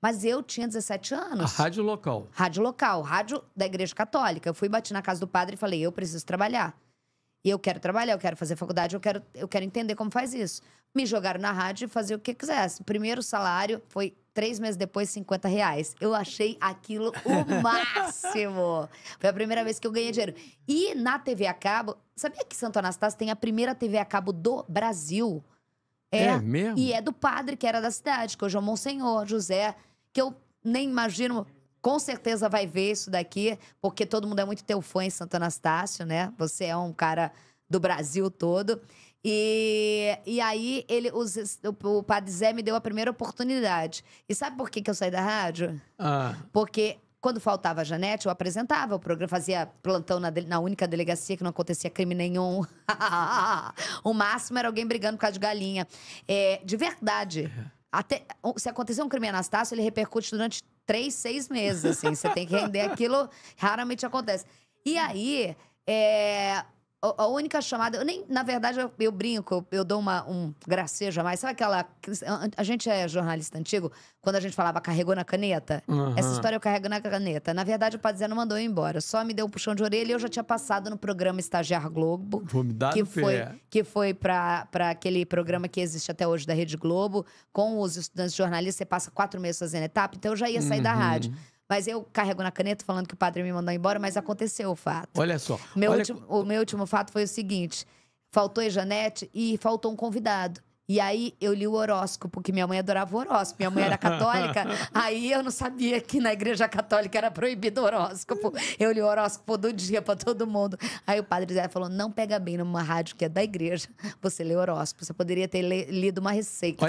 Mas eu tinha 17 anos. A rádio local. Rádio local, rádio da Igreja Católica. Eu fui bater na casa do padre e falei: eu preciso trabalhar. E eu quero trabalhar, eu quero fazer faculdade, eu quero, eu quero entender como faz isso. Me jogaram na rádio e fazer o que quisesse. Primeiro salário foi três meses depois, 50 reais. Eu achei aquilo o máximo. Foi a primeira vez que eu ganhei dinheiro. E na TV a cabo, sabia que Santo Anastácio tem a primeira TV a cabo do Brasil? É, é mesmo? E é do padre que era da cidade, que hoje é o Monsenhor José, que eu nem imagino, com certeza vai ver isso daqui, porque todo mundo é muito teu fã em Santo Anastácio, né? Você é um cara do Brasil todo. E, e aí ele, os, o, o Padre Zé me deu a primeira oportunidade. E sabe por que, que eu saí da rádio? Ah. Porque quando faltava a Janete, eu apresentava o programa, fazia plantão na, na única delegacia que não acontecia crime nenhum. o máximo era alguém brigando por causa de galinha. É, de verdade. É. Até, se acontecer um crime Anastácio, ele repercute durante três, seis meses. Assim. Você tem que render aquilo, raramente acontece. E aí, é, a, única chamada, eu nem, na verdade, eu, eu brinco, eu, dou uma, um gracejo a mais. Sabe aquela. A gente é jornalista antigo, quando a gente falava carregou na caneta? Uhum. Essa história eu carrego na caneta. Na verdade, o Padre Zé não mandou eu embora, só me deu um puxão de orelha e eu já tinha passado no programa Estagiar Globo. Vou me dar que foi pé. Que foi para aquele programa que existe até hoje da Rede Globo, com os estudantes jornalistas, você passa quatro meses fazendo etapa, então eu já ia sair uhum. da rádio. Mas eu carrego na caneta falando que o padre me mandou embora, mas aconteceu o fato. Olha só. Meu olha... Último, o meu último fato foi o seguinte: faltou a Janete e faltou um convidado. E aí eu li o horóscopo, porque minha mãe adorava o horóscopo, minha mãe era católica, aí eu não sabia que na igreja católica era proibido o horóscopo. Eu li o horóscopo do dia para todo mundo. Aí o padre Zé falou: não pega bem numa rádio que é da igreja, você lê horóscopo. Você poderia ter lido uma receita. Olha